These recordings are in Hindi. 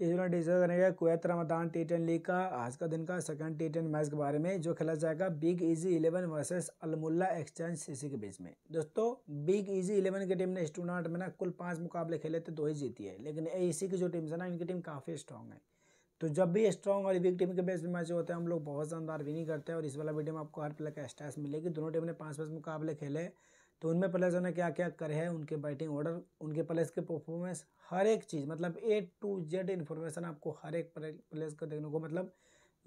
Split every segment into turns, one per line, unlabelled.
इसराइल डिसाइड करेगा Kuwait Ramadan T ten league का आज का दिन का सेकंड टी टेन मैच के बारे में जो खेला जाएगा big easy eleven versus Almulla exchange CC के बीच में दोस्तों बिग इजी इलेवन की टीम ने इस टूर्नामेंट में ना कुल पाँच मुकाबले खेले थे दो ही जीती है लेकिन सी e की जो टीम है ना इनकी टीम काफ़ी स्ट्रॉन्ग है तो जब भी स्ट्रॉन्ग और बिग टीम के बीच में मैच होते हैं हम लोग बहुत शानदार विनिंग करते हैं और इस वाला वीडियो में आपको हर प्लेयर का स्टैस मिलेगी दोनों टीम ने पाँच पाँच मुकाबले खेले तो उनमें प्लेयर्स ने क्या क्या करे है उनके बैटिंग ऑर्डर उनके प्लेयर्स के परफॉर्मेंस हर एक चीज़ मतलब ए टू जेड इन्फॉर्मेशन आपको हर एक प्लेयर्स का देखने को मतलब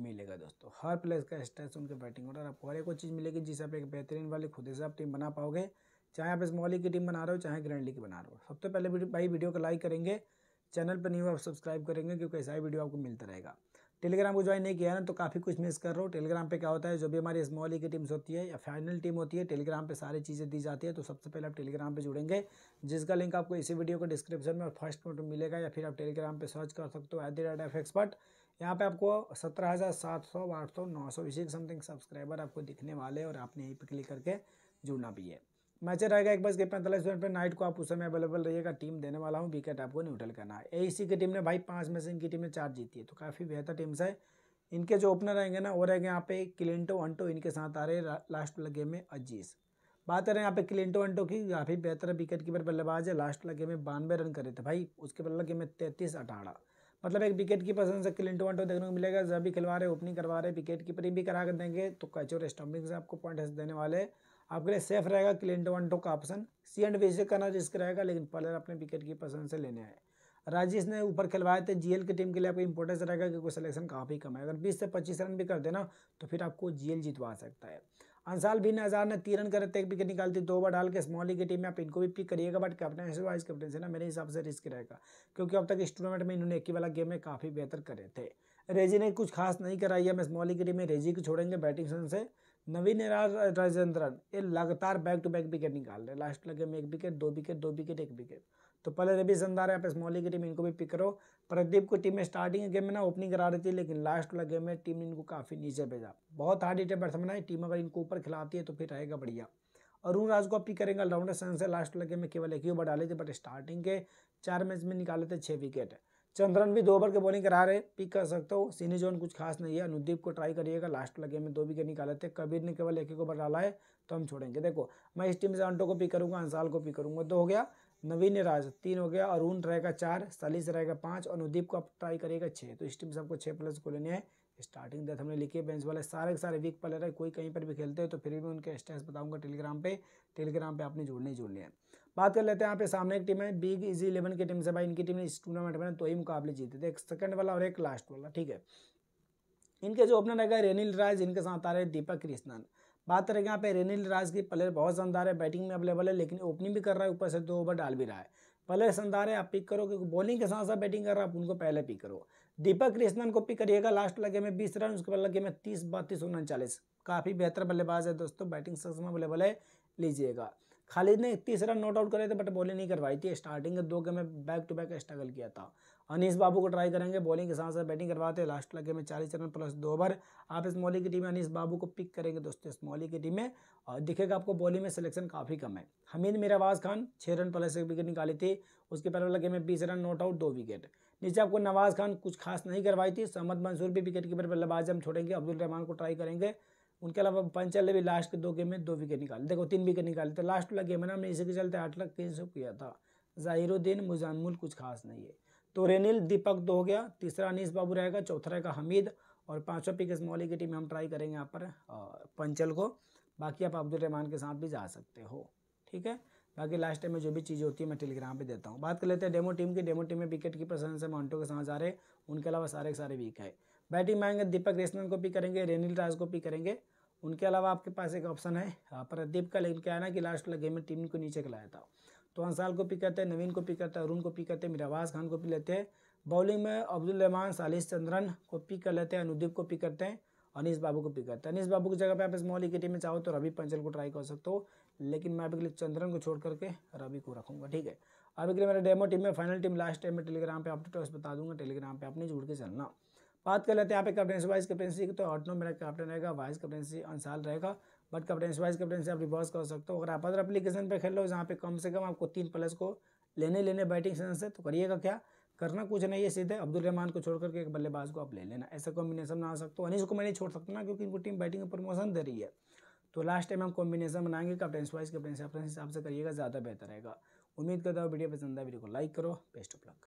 मिलेगा दोस्तों हर प्लेयर्स का स्टेटस उनके बैटिंग ऑर्डर आपको हर एक वो चीज़ मिलेगी जिससे आप एक बेहतरीन वाली खुद से आप टीम बना पाओगे चाहे आप स्मॉली की टीम बना रहे हो चाहे ग्रैंड लीग की बना रहे हो सबसे पहले भाई वीडियो को लाइक करेंगे चैनल पर नहीं हो आप सब्सक्राइब करेंगे क्योंकि ऐसा ही वीडियो आपको मिलता रहेगा टेलीग्राम को ज्वाइन नहीं किया है ना तो काफ़ी कुछ मिस कर रहा हूँ टेलीग्राम पे क्या होता है जो भी हमारी स्मॉल की टीम्स होती है या फाइनल टीम होती है टेलीग्राम पे सारी चीज़ें दी जाती है तो सबसे पहले आप टेलीग्राम पे जुड़ेंगे जिसका लिंक आपको इसी वीडियो को डिस्क्रिप्शन में और फर्स्ट नोट में मिलेगा या फिर आप टेलीग्राम पर सर्च कर सकते हो एट द एफ एक्सपर्ट यहाँ पर आपको सत्रह हज़ार सात सौ आठ सौ नौ सौ इसी समथिंग सब्सक्राइबर आपको दिखने वाले और आपने यहीं पर क्लिक करके जुड़ना भी है मैचर रहेगा एक बज के पैंतालीस मिनट पर नाइट को आप उस समय अवेलेबल रहिएगा टीम देने वाला हूँ विकेट आपको न्यूट्रल करना है एसी की टीम ने भाई पाँच में से इनकी टीम ने चार जीती है तो काफ़ी बेहतर टीम्स है इनके जो ओपनर रहेंगे ना वो रहेंगे यहाँ पे क्लिंटो अंटो इनके साथ आ रहे लास्ट लगे में अजीज बात करें यहाँ पे क्लिंटो अंटो की काफ़ी बेहतर विकेट कीपर बल्लेबाज है लास्ट लगे में बानवे रन करे थे भाई उसके बल्ले गेम में तैंतीस अठारह मतलब एक विकेट कीपर से क्लिंटो वनटो देखने को मिलेगा जब भी खिलवा रहे ओपनिंग करवा रहे विकेट कीपरिंग भी करा कर देंगे तो कैचोर स्टम्पिंग से आपको पॉइंट देने वाले हैं आपके लिए सेफ रहेगा क्लिंट वनटो का ऑप्शन सी एंड से करना रिस्क रहेगा लेकिन पलर अपने विकेट की पसंद से लेने आए राजेश ने ऊपर खिलवाए थे जीएल की टीम के लिए आपको इंपॉर्टेंस रहेगा कि सिलेक्शन काफ़ी कम है अगर 20 से 25 रन भी कर देना तो फिर आपको जीएल जितवा सकता है अंसाल भी हज़ार ने तीन रन कर एक विकेट निकालती दो बार डाल के स्मॉली की टीम में आप इनको भी पिक करिएगा बट कैप्टन से वाइस कैप्टन से ना मेरे हिसाब से रिस्क रहेगा क्योंकि अब तक इस टूर्नामेंट में इन्होंने एक ही वाला गेम में काफ़ी बेहतर करे थे रेजी ने कुछ खास नहीं कराई है मैं स्मॉली की टीम में रेजी को छोड़ेंगे बैटिंग से नवीन राजेंद्रन ये लगातार बैक टू बैक विकेट निकाल रहे लास्ट लगे में एक विकेट दो विकेट दो विकेट एक विकेट तो पहले रवि संधार है स्मॉली की टीम इनको भी पिक करो प्रदीप को टीम में स्टार्टिंग गेम में ना ओपनिंग करा रही थी लेकिन लास्ट वाला गेम में टीम ने इनको काफ़ी नीचे भेजा बहुत हार्ड हिटर बैठ बनाई टीम अगर इनको ऊपर खिलाती है तो फिर रहेगा बढ़िया अरुण राज को पिक करेंगे ऑलराउंडर सन से लास्ट वाला गेम में केवल एक ही ओवर डाले थे बट स्टार्टिंग के चार मैच में निकाले थे छः विकेट चंद्रन भी दो ओवर के बॉलिंग करा रहे पिक कर सकते हो सीनी जोन कुछ खास नहीं है अनुदीप को ट्राई करिएगा लास्ट लगे में दो विकेट निकाले थे कबीर ने केवल एक एक ओवर डाला है तो हम छोड़ेंगे देखो मैं इस टीम से अंटो को पिक करूंगा अंसाल को पिक करूंगा दो हो गया नवीन राज तीन हो गया अरुण रहेगा चार सलीस रहेगा पाँच और अनुदीप को आप ट्राई करिएगा छः तो इस टीम से आपको छः प्लस को लेने स्टार्टिंग डेथ हमने लिखी है बेंच वाले सारे के सारे वीक प्लेयर है कोई कहीं पर भी खेलते हो तो फिर भी उनके स्टेट्स बताऊंगा टेलीग्राम पे टेलीग्राम पे आपने जुड़ने जुड़ने हैं बात कर लेते हैं यहाँ पे सामने एक टीम है बिग इजी इलेवन की टीम से भाई इनकी टीम ने इस टूर्नामेंट में तो ही मुकाबले जीते थे एक सेकंड वाला और एक लास्ट वाला ठीक है इनके जो ओपनर है रेनिल राज इनके साथ आ रहे दीपक कृष्णन बात करेंगे यहाँ पे रेनिल राज की प्लेयर बहुत शानदार है बैटिंग में अवेलेबल है लेकिन ओपनिंग भी कर रहा है ऊपर से दो ओवर डाल भी रहा है प्लेयर शानदार है आप पिक करो क्योंकि बॉलिंग के साथ साथ बैटिंग कर रहा है आप उनको पहले पिक करो दीपक कृष्णन को पिक करिएगा लास्ट लगे में बीस रन उसके बाद लगे में तीस बत्तीस उनचालीस काफ़ी बेहतर बल्लेबाज है दोस्तों बैटिंग सक्स अवेलेबल है लीजिएगा खालिद ने रन नॉट आउट करे थे बट बॉलिंग नहीं करवाई थी स्टार्टिंग के दो गेम में बैक टू बैक स्ट्रगल किया था अनीस बाबू को ट्राई करेंगे बॉलिंग के साथ साथ बैटिंग करवाते हैं लास्ट लगे में चालीस रन प्लस दो ओवर आप इस मौली की टीम में अनिस बाबू को पिक करेंगे दोस्तों इस मौली की टीम में और दिखेगा आपको बॉलिंग में सिलेक्शन काफ़ी कम है हमीद मीराबाज खान छः रन प्लस एक विकेट निकाली थी उसके पहले लगे में बीस रन नॉट आउट दो विकेट नीचे आपको नवाज खान कुछ खास नहीं करवाई थी सहमद मंसूर भी विकेट कीपर बल्लेबाज हम छोड़ेंगे अब्दुल रहमान को ट्राई करेंगे उनके अलावा पंचल ने भी लास्ट के दो गेम में दो विकेट निकाले देखो तीन विकेट निकाले तो लास्ट वाला गेम है ना हमने इसी के चलते आठ लाख तीन सौ किया था ज़ाहिरुद्दीन मुजामुल कुछ खास नहीं है तो रेनिल दीपक दो हो गया तीसरा अनिस बाबू रहेगा चौथा रहेगा हमीद और पाँचवा पिक इस मौली की टीम में हम ट्राई करेंगे यहाँ पर पंचल को बाकी आप अब्दुल रहमान के साथ भी जा सकते हो ठीक है बाकी लास्ट टाइम में जो भी चीज़ होती है मैं टेलीग्राम पे देता हूँ बात कर लेते हैं डेमो टीम की डेमो टीम में विकेट कीपर पसंद से मॉन्टो के साथ जा रहे उनके अलावा सारे के सारे वीक है बैटिंग में आएंगे दीपक रेसमन को पिक करेंगे रेनिल राज को पिक करेंगे उनके अलावा आपके पास एक ऑप्शन है प्रदीप का लेकिन क्या है ना कि लास्ट लगे गेम में टीम को नीचे खिलाया था तो अंसाल को पिक करते हैं नवीन को पिक करते हैं अरुण को पिक करते हैं मिराबाज खान को पिक लेते हैं बॉलिंग में अब्दुल रहमान सालिश चंद्रन को पिक कर लेते हैं अनुदीप को पिक करते हैं अनिश बाबू को पिक करते हैं अनिस बाबू की जगह पर आप स्मॉल की टीम में चाहो तो रवि पंचल को ट्राई कर सकते हो लेकिन मैं अभी के लिए चंद्रन को छोड़ करके रवि को रखूँगा ठीक है अभी के लिए मेरे डेमो टीम में फाइनल टीम लास्ट टाइम में टेलीग्राम पर अपडेट बता दूंगा टेलीग्राम पर आपने जुड़ के चलना बात कर लेते हैं यहाँ पे वाइस कैप्टनसी की तो ऑटनो मेरा कैप्टन रहेगा वाइस कैप्टनसी अनसाल रहेगा बट कैप्टनसी वाइस कैप्टनसी आप रिवर्स कर सकते हो अगर आप अदर अपलीकेशन पर खेल लो जहाँ पे कम से कम आपको तीन प्लस को लेने लेने बैटिंग सेंस है तो करिएगा क्या करना कुछ नहीं है सीधे अब्दुल रहमान को छोड़ करके एक बल्लेबाज को आप ले लेना ऐसा कॉम्बिनेशन बना सकते हो अनिश को मैं नहीं छोड़ सकता ना क्योंकि इनको टीम बैटिंग में प्रमोशन दे रही है तो लास्ट टाइम हम कॉम्बिनेशन बनाएंगे कैप्टन वाइस कैप्टन अपने हिसाब से करिएगा ज़्यादा बेहतर रहेगा उम्मीद करता हूँ वीडियो पसंद है वीडियो को लाइक करो बेस्ट ऑफ लक